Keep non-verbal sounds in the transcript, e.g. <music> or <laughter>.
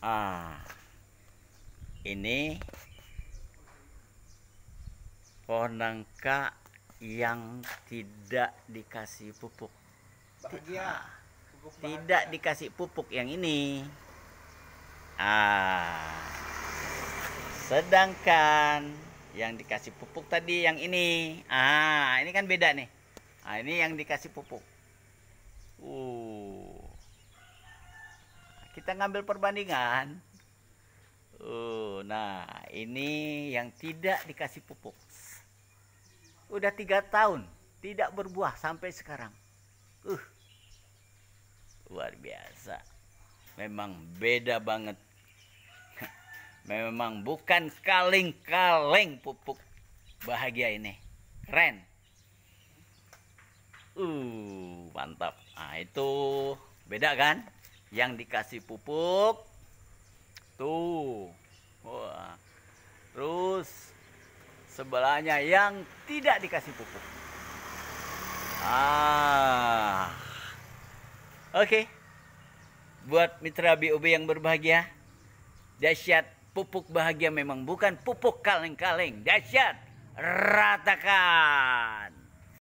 ah ini pohon nangka yang tidak dikasih pupuk bahagia. tidak dikasih pupuk yang ini ah sedangkan yang dikasih pupuk tadi yang ini ah ini kan beda nih ah ini yang dikasih pupuk uh kita ngambil perbandingan uh, nah ini yang tidak dikasih pupuk udah tiga tahun tidak berbuah sampai sekarang uh luar biasa memang beda banget <laughs> memang bukan kaleng-kaleng pupuk bahagia ini keren uh mantap nah itu beda kan yang dikasih pupuk tuh Wah. terus sebelahnya yang tidak dikasih pupuk ah oke okay. buat mitra BUB yang berbahagia dahsyat pupuk bahagia memang bukan pupuk kaleng-kaleng dahsyat ratakan